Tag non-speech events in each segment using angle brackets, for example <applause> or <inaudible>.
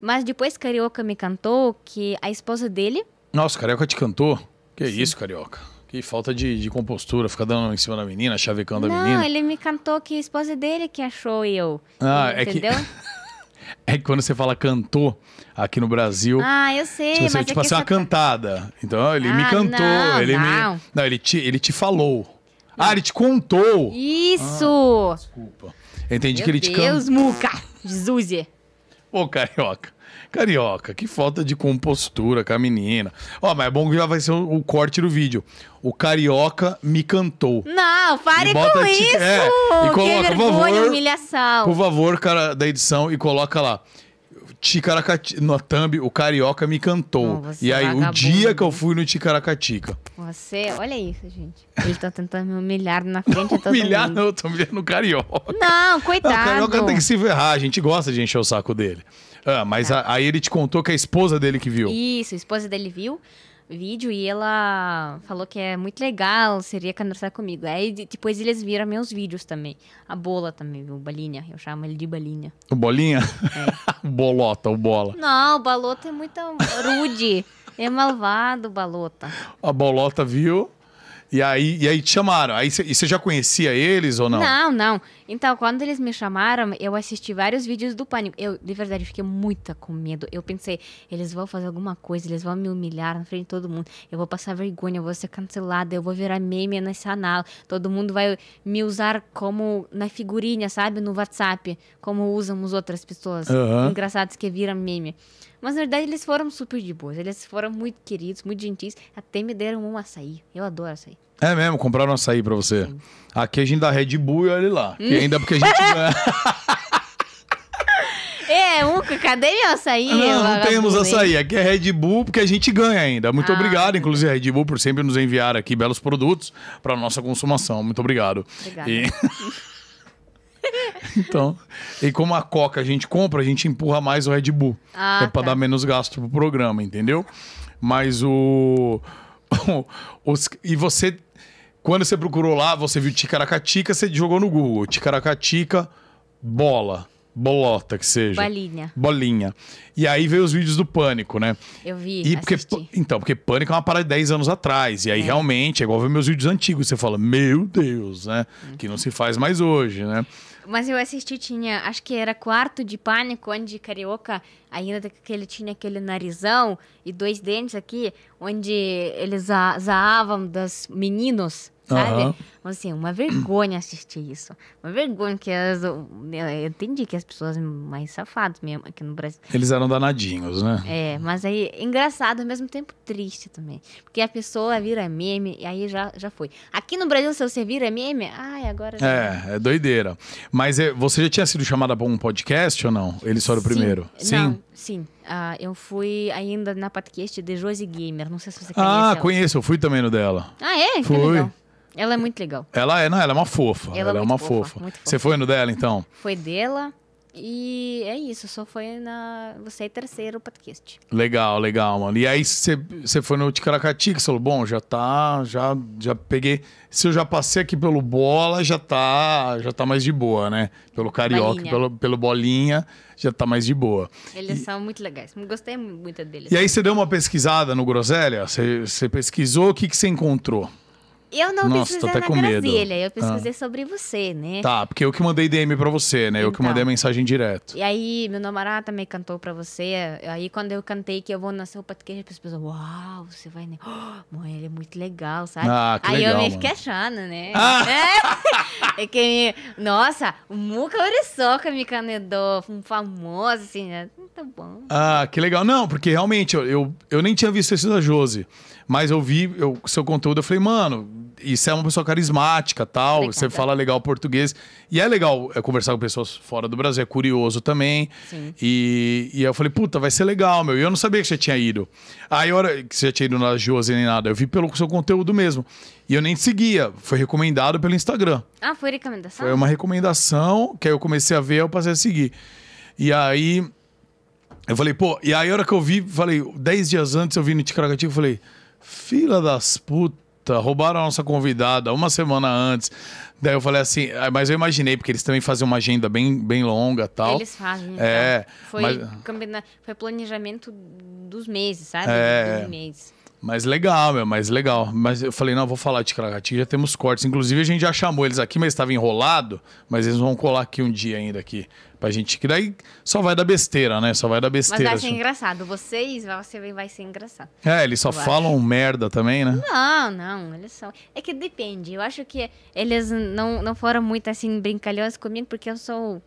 Mas depois Carioca me cantou que a esposa dele. Nossa, Carioca te cantou? Que é isso, Carioca? Que falta de, de compostura, ficar dando em cima da menina, chavecando a menina. Não, ele me cantou que a esposa dele que achou eu. Ah, ele, é entendeu? que. <laughs> é que quando você fala cantou aqui no Brasil. Ah, eu sei, tipo, assim, mas. Você, é tipo assim, uma cantada. Então, ele ah, me cantou, não, ele não. me. Não, ele te, ele te falou. Não. Ah, ele te contou! Isso! Ah, desculpa. entendi Meu que ele Deus, te cantou. Deus, Muca! <laughs> Jesus! Ô, carioca. Carioca, que falta de compostura com a menina. Ó, mas é bom que já vai ser o, o corte do vídeo. O carioca me cantou. Não, pare com é, isso! É, e coloca, que vergonha, por favor, humilhação. Por favor, cara da edição, e coloca lá. Ticaracatica. no thumb, o carioca me cantou. e aí, o dia que eu né? fui no Ticaracatica. Você, olha isso, gente. Ele tá tentando me humilhar na frente não, todo humilhar, mundo. não, eu tô humilhando o carioca. Não, coitado. Não, o carioca tem que se ferrar, a gente gosta de encher o saco dele. Ah, mas tá. a, aí ele te contou que a esposa dele que viu. Isso, a esposa dele viu vídeo e ela falou que é muito legal, seria conversar comigo. Aí depois eles viram meus vídeos também. A bola também, o balinha Eu chamo ele de balinha O Bolinha? É. <laughs> Bolota, o Bola. Não, o balota é muito rude. é malvado, Balota. A Bolota viu e aí, e aí te chamaram. Aí você já conhecia eles ou não? Não, não. Então, quando eles me chamaram, eu assisti vários vídeos do pânico. Eu, de verdade, fiquei muito com medo. Eu pensei, eles vão fazer alguma coisa, eles vão me humilhar na frente de todo mundo. Eu vou passar vergonha, eu vou ser cancelada, eu vou virar meme nacional. Todo mundo vai me usar como na figurinha, sabe? No WhatsApp, como usam as outras pessoas. Uhum. Engraçados que viram meme. Mas na verdade eles foram super de boas. Eles foram muito queridos, muito gentis. Até me deram um açaí. Eu adoro açaí. É mesmo, compraram açaí pra você. Sim. Aqui a gente dá Red Bull e olha lá. Hum. ainda porque a gente. É, Uca, <laughs> é, cadê meu açaí? Ah, não, não temos açaí. Aqui é Red Bull, porque a gente ganha ainda. Muito ah. obrigado, inclusive, Red Bull, por sempre nos enviar aqui belos produtos para nossa consumação. Muito obrigado. Obrigado. E... <laughs> <laughs> então, e como a Coca a gente compra, a gente empurra mais o Red Bull. Ah, é para tá. dar menos gasto pro programa, entendeu? Mas o. <laughs> Os, e você. Quando você procurou lá, você viu Ticaracatica, você jogou no Google. Ticaracatica, bola. Bolota, que seja. Bolinha. Bolinha. E aí veio os vídeos do Pânico, né? Eu vi, e porque, Então, porque Pânico é uma parada de 10 anos atrás. E aí, é. realmente, é igual ver meus vídeos antigos. Você fala, meu Deus, né? Uhum. Que não se faz mais hoje, né? Mas eu assisti, tinha, acho que era quarto de pânico, onde Carioca, ainda que ele tinha aquele narizão e dois dentes aqui, onde eles za zaavam dos meninos sabe? Uhum. Assim, uma vergonha assistir isso. Uma vergonha que as, eu entendi que as pessoas mais safadas mesmo aqui no Brasil. Eles eram danadinhos, né? É, mas aí engraçado, ao mesmo tempo triste também. Porque a pessoa vira meme e aí já, já foi. Aqui no Brasil, se você vira meme, ai, agora. É, é doideira. Mas é, você já tinha sido chamada para um podcast ou não? Eles foram o primeiro? Sim. Não, sim. Ah, eu fui ainda na podcast de Josie Gamer. Não sei se você ah, conhece. Ah, ela. conheço, eu fui também no dela. Ah, é? Fui. Que legal. Ela é muito legal. Ela é, não, ela é uma fofa. Ela, é ela é, é, uma fofa. fofa. Você foi no dela, então? Foi dela. E é isso, só foi na. Você é terceiro podcast. Legal, legal, mano. E aí você foi no Ticaracati, que você falou, bom, já tá, já, já peguei. Se eu já passei aqui pelo bola, já tá, já tá mais de boa, né? Pelo carioca, pelo, pelo bolinha, já tá mais de boa. Eles e... são muito legais. Gostei muito deles. E aí você deu uma pesquisada no Groselha? Você pesquisou, o que você encontrou? Eu não Nossa, pesquisei na com Brasília, medo. eu pesquisei ah. sobre você, né? Tá, porque eu que mandei DM pra você, né? Então, eu que mandei a então. mensagem direto. E aí, meu namorado também cantou pra você. Aí, quando eu cantei que eu vou nascer o podcast, as pessoas, uau, você vai. Oh, <gasps> mãe, ele é muito legal, sabe? Ah, que aí legal, eu me fiquei achando, né? Ah. É, <laughs> é que, nossa, o Muca Uriçoca me canedou, um famoso, assim, né? tá bom. Ah, que legal. Não, porque realmente eu, eu, eu nem tinha visto esse da Jose. Mas eu vi o seu conteúdo, eu falei, mano, isso é uma pessoa carismática tal. Obrigada. Você fala legal português. E é legal é, conversar com pessoas fora do Brasil, é curioso também. Sim. E, e eu falei, puta, vai ser legal, meu. E eu não sabia que você tinha ido. Aí, hora que você tinha ido na Jose nem nada, eu vi pelo seu conteúdo mesmo. E eu nem seguia, foi recomendado pelo Instagram. Ah, foi recomendação? Foi uma recomendação, que aí eu comecei a ver, eu passei a seguir. E aí eu falei, pô, e aí a hora que eu vi, falei, 10 dias antes eu vi no eu falei, fila das putas, roubaram a nossa convidada uma semana antes. Daí eu falei assim, ah, mas eu imaginei, porque eles também fazem uma agenda bem, bem longa tal. Eles fazem. Então. É. Então. Foi, mas... foi planejamento dos meses, sabe? É. Dos é. meses. Mas legal, meu, mas legal. Mas eu falei, não, vou falar de Caracatinga, já temos cortes. Inclusive, a gente já chamou eles aqui, mas estava enrolado. Mas eles vão colar aqui um dia ainda aqui pra gente. Que daí só vai dar besteira, né? Só vai dar besteira. Mas vai ser engraçado. Vocês, você vai ser engraçado. É, eles só eu falam acho. merda também, né? Não, não, eles são. É que depende. Eu acho que eles não, não foram muito assim brincalhões comigo, porque eu sou.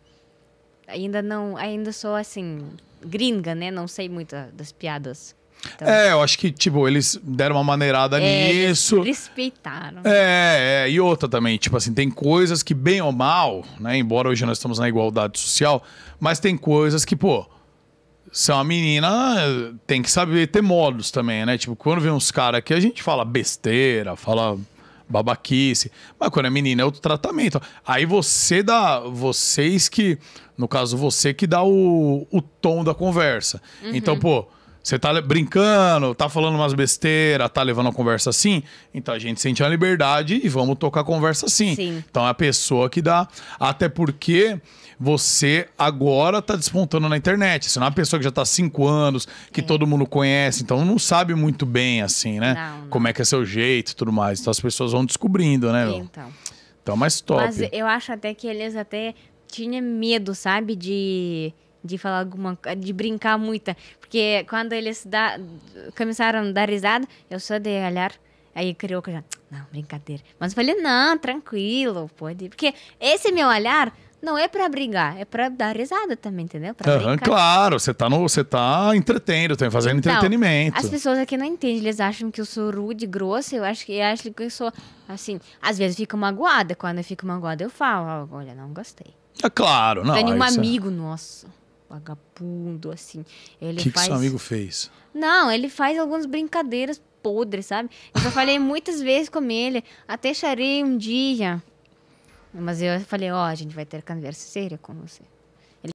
Ainda não. Ainda sou assim. Gringa, né? Não sei muito das piadas então... É, eu acho que, tipo, eles deram uma maneirada é, nisso. Respeitaram. É, é, e outra também, tipo assim, tem coisas que, bem ou mal, né? Embora hoje nós estamos na igualdade social, mas tem coisas que, pô, se é uma menina, tem que saber ter modos também, né? Tipo, quando vem uns caras aqui, a gente fala besteira, fala babaquice. Mas quando é menina, é outro tratamento. Aí você dá. Vocês que. No caso, você que dá o, o tom da conversa. Uhum. Então, pô. Você tá brincando, tá falando umas besteiras, tá levando a conversa assim, então a gente sente a liberdade e vamos tocar a conversa assim. Sim. Então é a pessoa que dá. Até porque você agora tá despontando na internet. Você não é uma pessoa que já tá há cinco anos, que é. todo mundo conhece, então não sabe muito bem, assim, né? Não, não. Como é que é seu jeito e tudo mais. Então as pessoas vão descobrindo, né? Então. Então, é mais top. Mas eu acho até que eles até tinham medo, sabe? De de falar alguma de brincar muita, Porque quando eles da, começaram a dar risada, eu só de olhar. Aí criou que já, não, brincadeira. Mas eu falei, não, tranquilo, pode. Porque esse meu olhar não é para brigar, é para dar risada também, entendeu? Pra uhum, claro, você tá, no, você tá entretendo, tá fazendo então, entretenimento. As pessoas aqui não entendem, eles acham que eu sou rude, grossa, eu acho que, eu acho que eu sou, assim, às vezes fica magoada, quando eu fico magoada eu falo, olha, não gostei. É claro, não. Tenho um amigo é... nosso vagabundo, assim. O que, faz... que seu amigo fez? Não, ele faz algumas brincadeiras podres, sabe? Eu já falei muitas vezes com ele, até charei um dia. Mas eu falei, ó, oh, a gente vai ter conversa séria com você.